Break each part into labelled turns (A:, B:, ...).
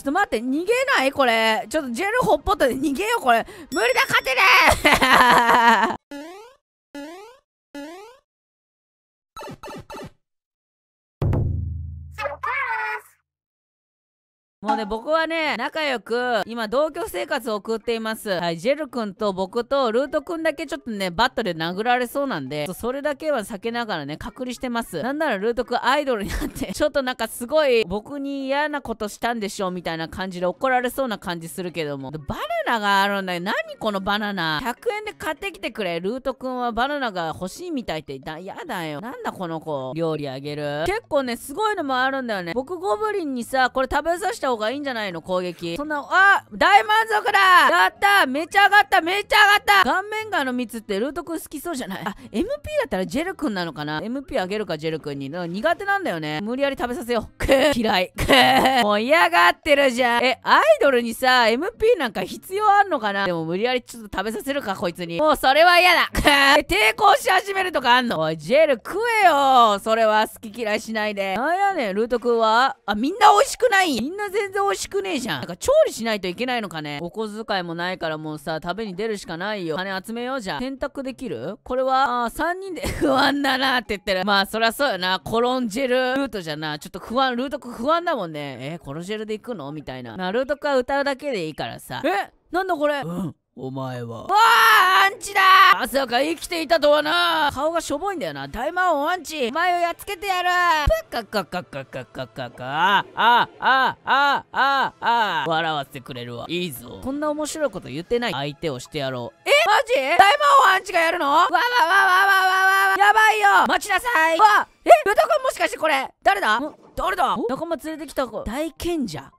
A: ちょっと待って、逃げないこれ。ちょっとジェルほっぽったで逃げよ、これ。無理だ、勝てねもうね、僕はね、仲良く、今、同居生活を送っています。はい、ジェル君と僕とルート君だけちょっとね、バットで殴られそうなんで、それだけは避けながらね、隔離してます。なんならルート君アイドルになって、ちょっとなんかすごい、僕に嫌なことしたんでしょ、う、みたいな感じで怒られそうな感じするけども。バナナがあるんだよ。何このバナナ。100円で買ってきてくれ。ルート君はバナナが欲しいみたいってだ、嫌だよ。なんだこの子。料理あげる。結構ね、すごいのもあるんだよね。僕ゴブリンにさ、これ食べさせて方がいいんじゃないの攻撃。そんな、あ大満足だやっためちゃ上がっためちゃ上がった顔面ガの蜜ってルート君好きそうじゃないあ、MP だったらジェル君なのかな ?MP あげるか、ジェル君に。苦手なんだよね。無理やり食べさせよう。く嫌い。くもう嫌がってるじゃん。え、アイドルにさ、MP なんか必要あんのかなでも無理やりちょっと食べさせるか、こいつに。もうそれは嫌だ。え、抵抗し始めるとかあんのおい、ジェル食えよそれは好き嫌いしないで。なんやねん、ルート君はあ、みんな美味しくないみんな全全然美味しくねえじゃん。なんか調理しないといけないのかね。お小遣いもないからもうさ、食べに出るしかないよ。金集めようじゃん。選択できるこれは、あ3人で 不安だなって言ってる。まあ、そりゃそうよな。コロンジェルルートじゃな。ちょっと不安、ルート不安だもんね。えー、コロジェルで行くのみたいな。まルートか歌うだけでいいからさ。えなんだこれうん。お前は。わあちだまさか生きていたとはな顔がしょぼいんだよな大魔王アンチお前をやっつけてやるプッカカカカカカカカああああああ笑わせてくれるわいいぞこんな面白いこと言ってない相手をしてやろうえマジ大魔王アンチがやるのわわわわわわわやばいよ待ちなさいわえ豚くんもしかしてこれ誰だ誰だ仲間連れてきた子大賢者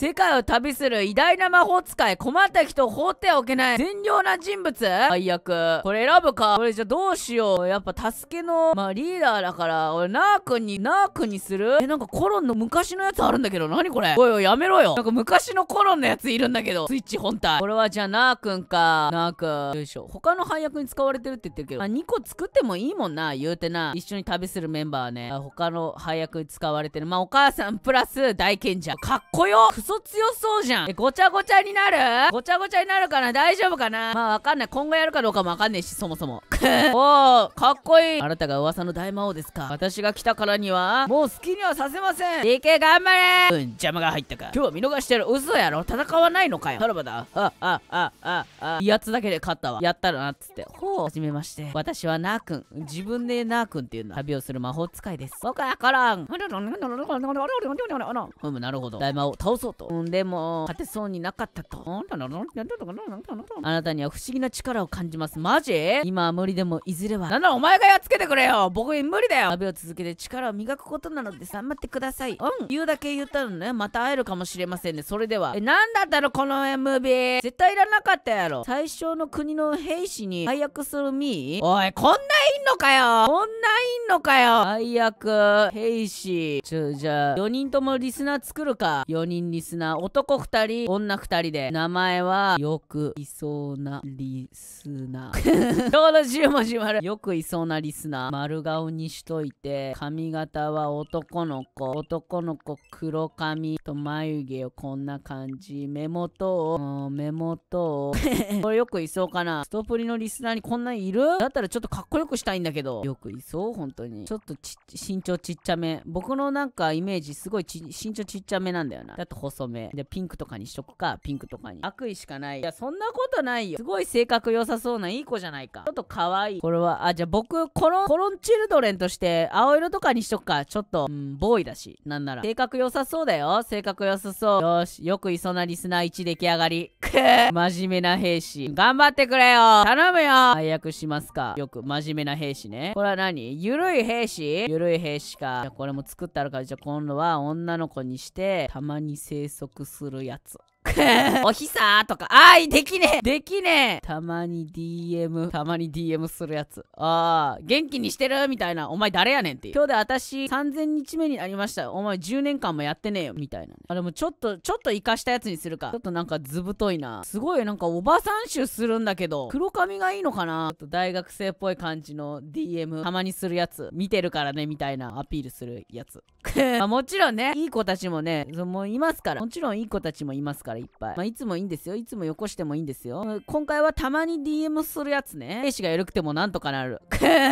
A: 世界を旅する偉大な魔法使い、困った人を放っておけない、善良な人物最悪。これ選ぶか。これじゃどうしよう。やっぱ、助けの、まあ、リーダーだから、俺、ナー君に、ナー君にするえ、なんかコロンの昔のやつあるんだけど、何これおいおい、やめろよ。なんか昔のコロンのやついるんだけど、スイッチ本体。これはじゃあ、ナー君か。ナー君。よいしょ。他の配役に使われてるって言ってるけど、まあ、2個作ってもいいもんな、言うてな。一緒に旅するメンバーはね、他の配役に使われてる。まあ、お母さんプラス大賢者。かっこよクソ強そうじゃん。え、ごちゃごちゃになるごちゃごちゃになるかな大丈夫かなまあわかんない。今後やるかどうかもわかんないし、そもそも。おぉ、かっこいい。あなたが噂の大魔王ですか。私が来たからには、もう好きにはさせません。d け、頑張れうん、邪魔が入ったか。今日は見逃してる。嘘やろ戦わないのかよ。さらばだ。あ、あ、あ、あ、あ、威圧だけで勝ったわ。やったらな、つって。ほう、はじめまして。私はナー君。自分でナー君っていうの。旅をする魔法使いです。僕はカラン。ふむ、なるほど。大魔を倒そうと。でも、勝てそうになかったと。あなたには不思議な力を感じます。マジ今は無理でもいずれは。なんだお前がやっつけてくれよ僕無理だよ旅を続けて力を磨くことなので頑張ってください。うん。言うだけ言ったのね。また会えるかもしれませんね。それでは。え、なんだったのこの MV。絶対いらなかったやろ。最小の国の兵士に配役するミーおい、こんないんのかよこんないんのかよ配役、兵士。ちょ、じゃあ、4人ともリスナー作るか。4人リスナー、男2人、女2人で、名前は、よくいそうなリスナー。ちょうど10文字丸。よくいそうなリスナー。丸顔にしといて、髪型は男の子。男の子黒髪と眉毛をこんな感じ。目元を、目元を。これよくいそうかな。ストプリのリスナーにこんないるだったらちょっとかっこよくしたいんだけど。よくいそう本当に。ちょっと身長ちっちゃめ。僕のなんかイメージすごい身長ちっちゃめなんだよね。な。だと細め。で、ピンクとかにしとくか、ピンクとかに。悪意しかない。いや、そんなことないよ。すごい性格良さそうないい子じゃないか。ちょっと可愛い。これは、あ、じゃあ僕、コロン、コロンチルドレンとして、青色とかにしとくか。ちょっと、うん、ボーイだし。なんなら。性格良さそうだよ。性格良さそう。よし、よくいそなリスナー1出来上がり。く真面目な兵士。頑張ってくれよ頼むよ配役しますか。よく、真面目な兵士ね。これは何ゆるい兵士ゆるい兵士か。じゃこれも作ってあるから、じゃあ今度は女の子にして、たまに生息するやつ。おひさーとか。あい、できねえできねえたまに DM、たまに DM するやつ。あー、元気にしてるみたいな。お前誰やねんって今日で私、3000日目になりました。お前10年間もやってねえよ。みたいな。あ、でもちょっと、ちょっと活かしたやつにするか。ちょっとなんか図太いな。すごいなんかおばさん臭するんだけど、黒髪がいいのかなちょっと大学生っぽい感じの DM、たまにするやつ。見てるからね、みたいなアピールするやつ。まあ、もちろんね、いい子たちもね、もういますから。もちろんいい子たちもいますから。いっぱい。まあ、いつもいいんですよ。いつもよこしてもいいんですよ。今回はたまに DM するやつね。兵士が緩くてもなんとかなる。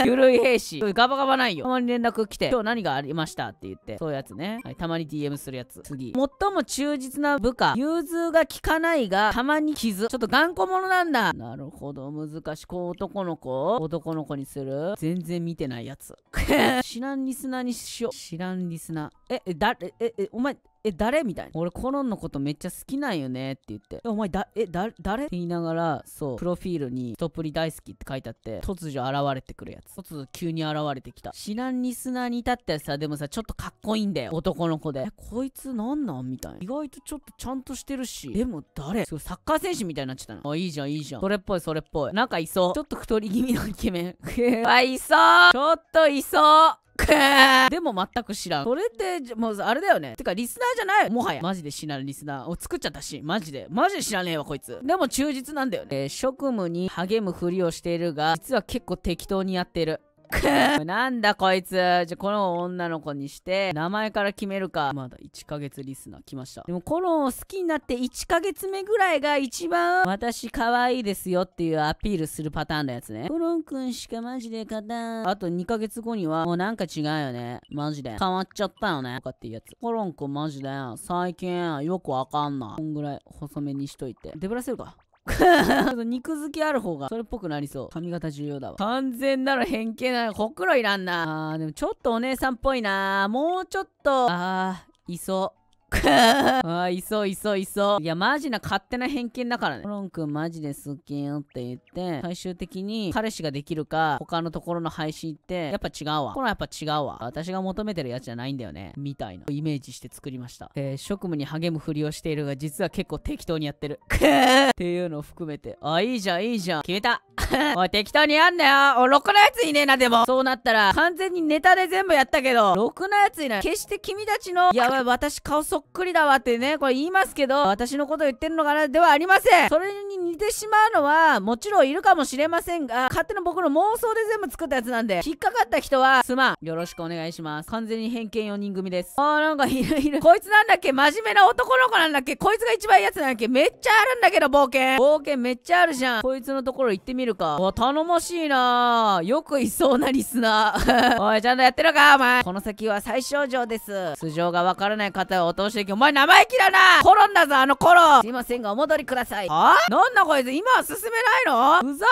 A: ゆ るい兵士。ガバガバないよ。たまに連絡来て、今日何がありましたって言って。そういうやつね。はい、たまに DM するやつ。次。最も忠実な部下。融通が効かないが、たまに傷。ちょっと頑固者なんだ。なるほど。難しい。こう男の子男の子にする全然見てないやつ。知らんリスナーにしよう。知らんリスナー。え、え、だ、え、え、お前、え、誰みたいな。俺、コロンのことめっちゃ好きなんよねって言って。お前、だ、え、だ、誰って言いながら、そう、プロフィールに、トプリ大好きって書いてあって、突如現れてくるやつ。突如急に現れてきた。知らんリスナーに至ってはさ、でもさ、ちょっとかっこいいんだよ。男の子で。え、こいつなんなんみたいな。意外とちょっとちゃんとしてるし。でも誰すごい、サッカー選手みたいになっちゃったの。あ、いいじゃん、いいじゃん。それっぽい、それっぽい。なんかいそう。ちょっと太り気味のイケメン。あ、いそうちょっといそうくでも全く知らん。それって、もうあれだよね。てか、リスナーじゃないもはや。マジで知らんリスナーを作っちゃったし、マジで。マジで知らねえわ、こいつ。でも忠実なんだよね。えー、職務に励むふりをしているが、実は結構適当にやってる。なんだこいつじゃあこの女の子にして名前から決めるかまだ1ヶ月リスナー来ましたでもコロンを好きになって1ヶ月目ぐらいが一番私可愛いですよっていうアピールするパターンのやつねコロンくんしかマジで勝たんあと2ヶ月後にはもうなんか違うよねマジで変わっちゃったよねとかっていうやつコロンくんマジで最近よくわかんないこんぐらい細めにしといてデブらせるか肉付きある方が、それっぽくなりそう。髪型重要だわ。完全なら変形なほくろいらんな。あー、でもちょっとお姉さんっぽいな。もうちょっと、あー、いそう。く あいそういそういそう。いや、マジな勝手な偏見だからね。コロン君マジで好きよって言って、最終的に彼氏ができるか、他のところの配信って、やっぱ違うわ。これはやっぱ違うわ。私が求めてるやつじゃないんだよね。みたいな。イメージして作りました。えー、職務に励むふりをしているが、実は結構適当にやってる。っていうのを含めて。あ、いいじゃん、いいじゃん。決めた。おい、適当にやんなよ。お、ろくなやついねえな、でも。そうなったら、完全にネタで全部やったけど、ろくなやついない。決して君たちの、やばい、私顔そっっくりだわってね、これ言いますけど、私のこと言ってるのかなではありません。それに似てしまうのは、もちろんいるかもしれませんが、勝手な僕の妄想で全部作ったやつなんで、引っかかった人は、すまん。よろしくお願いします。完全に偏見4人組です。あー、なんかいるいる。こいつなんだっけ真面目な男の子なんだっけこいつが一番いいやつなんだっけめっちゃあるんだけど、冒険。冒険めっちゃあるじゃん。こいつのところ行ってみるか。お、頼もしいなー。よくいそうなリスナー。おい、ちゃんとやってるかお前。この先は最小上です。素性がわからない方を落としれんけど、お前生意気だなロんだぞ、あのンすいませんが、お戻りください。はぁなんだこいつ、今は進めないのふざ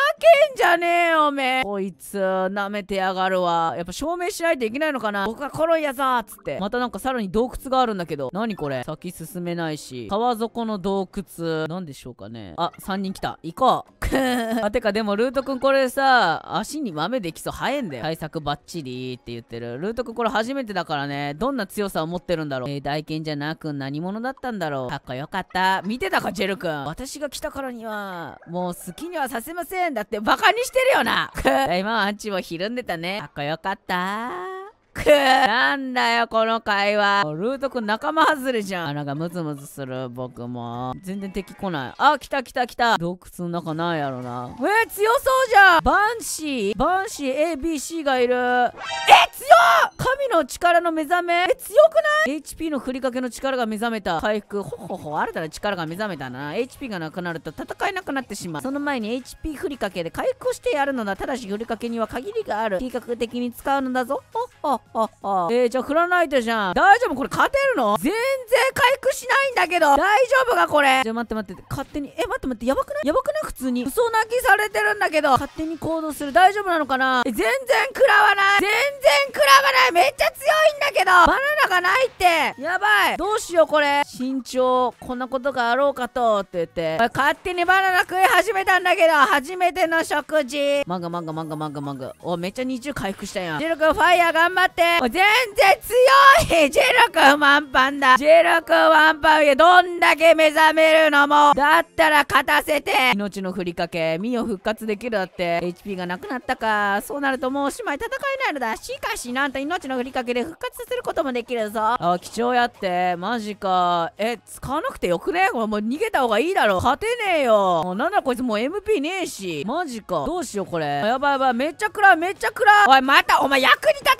A: けんじゃねえよ、めこいつ、舐めてやがるわ。やっぱ証明しないといけないのかな僕はコロンやぞーつって。またなんかさらに洞窟があるんだけど。なにこれ先進めないし。川底の洞窟。なんでしょうかね。あ、3人来た。行こう。あ、てかでもルートくんこれさ、足に豆できそう。早いんだよ。対策バッチリって言ってる。ルートくんこれ初めてだからね。どんな強さを持ってるんだろう。えー、大剣じゃないナー君何者だったんだろうかっこよかった。見てたか、ジェル君。私が来たからには、もう好きにはさせません。だってバカにしてるよな。今はアンチもひるんでたね。かっこよかった。く なんだよ、この会話。ルートくん仲間外れじゃん。穴がムズムズする、僕も。全然敵来ない。あ、来た来た来た。洞窟の中なんやろな。えー、強そうじゃんバンシーバンシー ABC がいる。えー、強っ神の力の目覚めえ、強くない ?HP のふりかけの力が目覚めた。回復。ほほほ、新たな力が目覚めたな。HP がなくなると戦えなくなってしまう。その前に HP ふりかけで回復してやるのだ。ただしふりかけには限りがある。計画的に使うのだぞ。ほっほっほっほ。えー、じゃあ振らないとじゃん。大丈夫これ勝てるの全然回復しないんだけど。大丈夫かこれ。じゃあ待って待って。勝手に。え、待って待って。やばくないやばくない普通に。嘘泣きされてるんだけど。勝手に行動する。大丈夫なのかなえ、全然食らわない。全然食らわないめっちゃ強いんだけどバナナがないってやばいどうしようこれ身長こんなことがあろうかとって言って勝手にバナナ食い始めたんだけど初めての食事マンガマンガマンガマンマンおめっちゃ20回復したやんジェル君ファイヤー頑張って全然強いジェル君ワンパンだジェル君ワンパン上どんだけ目覚めるのもだったら勝たせて命のふりかけ身を復活できるだって HP がなくなったかそうなるともうおしまい戦えないのだしかしなんと命命のふりかけで復活することもできるぞあ貴重やってマジかえ使わなくてよくねもう逃げた方がいいだろ勝てねえよなんだこいつもう MP ねえしマジかどうしようこれやばいやばいめっちゃくらめっちゃくらおいまたお前役に立た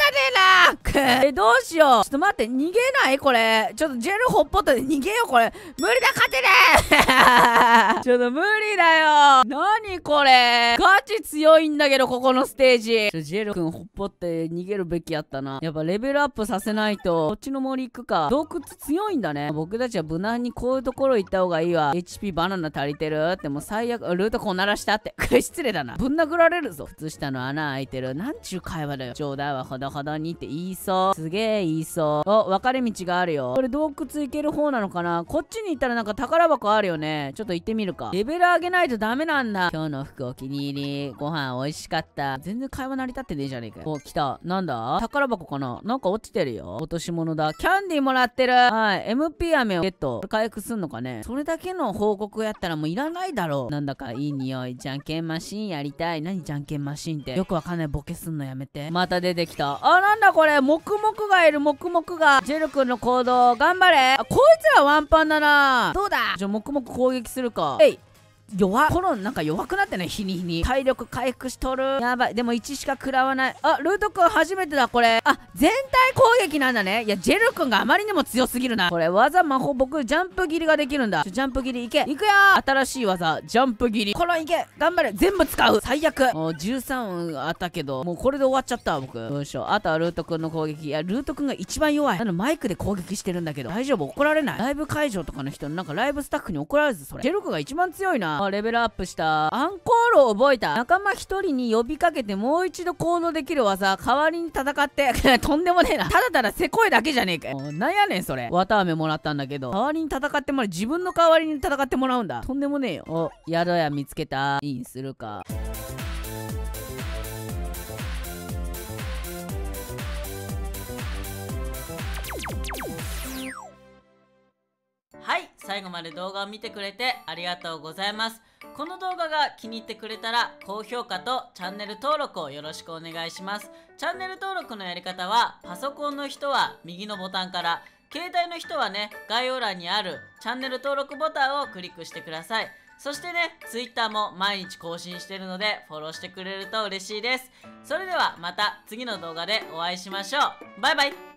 A: ねえなえどうしようちょっと待って逃げないこれちょっとジェルほっぽっトで逃げよこれ無理だ勝てねえ ちょっと無理だよ何これガチ強いんだけどここのステージジェル君ほっぽって逃げるべきやったなな。やっぱレベルアップさせないと、こっちの森行くか。洞窟強いんだね。僕たちは無難にこういうところ行った方がいいわ。HP バナナ足りてるってもう最悪、ルートこう鳴らしたって。失礼だな。ぶん殴られるぞ。靴下の穴開いてる。なんちゅう会話だよ。冗談はほどほどにって言いそう。すげえ言いそう。お、分かれ道があるよ。これ洞窟行ける方なのかなこっちに行ったらなんか宝箱あるよね。ちょっと行ってみるか。レベル上げないとダメなんだ。今日の服お気に入り。ご飯美味しかった。全然会話成り立ってねえじゃねえかよ。お、来た。なんだ宝箱箱かななんか落ちてるよ。落とし物だ。キャンディーもらってるはい。MP 飴をゲット。回復すんのかねそれだけの報告やったらもういらないだろう。なんだかいい匂い。じゃんけんマシンやりたい。何じゃんけんマシンって。よくわかんない。ボケすんのやめて。また出てきた。あ、なんだこれ。黙々がいる、黙々が。ジェル君の行動、頑張れ。あ、こいつらワンパンだな。どうだじゃ、黙々攻撃するか。えい。弱コロンなんか弱くなってね日に日に体力回復しとるやばいでも1しか食らわないあルート君初めてだこれあ全体攻撃なんだねいやジェル君があまりにも強すぎるなこれ技魔法僕ジャンプ切りができるんだジャンプ切りいけいくよ新しい技ジャンプ切りコロンいけ頑張れ全部使う最悪もう13あったけどもうこれで終わっちゃった僕よいしょあとはルート君の攻撃いやルート君が一番弱いあのマイクで攻撃してるんだけど大丈夫怒られないライブ会場とかの人なんかライブスタッフに怒られずそれジェル君が一番強いなレベルアップしたアンコールを覚えた仲間一人に呼びかけてもう一度行動できる技代わりに戦って とんでもねえなただただせこいだけじゃねえかよなんやねんそれ綿めもらったんだけど代わりに戦ってもらう自分の代わりに戦ってもらうんだとんでもねえよお宿屋見つけたインするか最後まで動画を見てくれてありがとうございます。この動画が気に入ってくれたら高評価とチャンネル登録をよろしくお願いします。チャンネル登録のやり方はパソコンの人は右のボタンから携帯の人はね、概要欄にあるチャンネル登録ボタンをクリックしてください。そしてね、Twitter も毎日更新してるのでフォローしてくれると嬉しいです。それではまた次の動画でお会いしましょう。バイバイ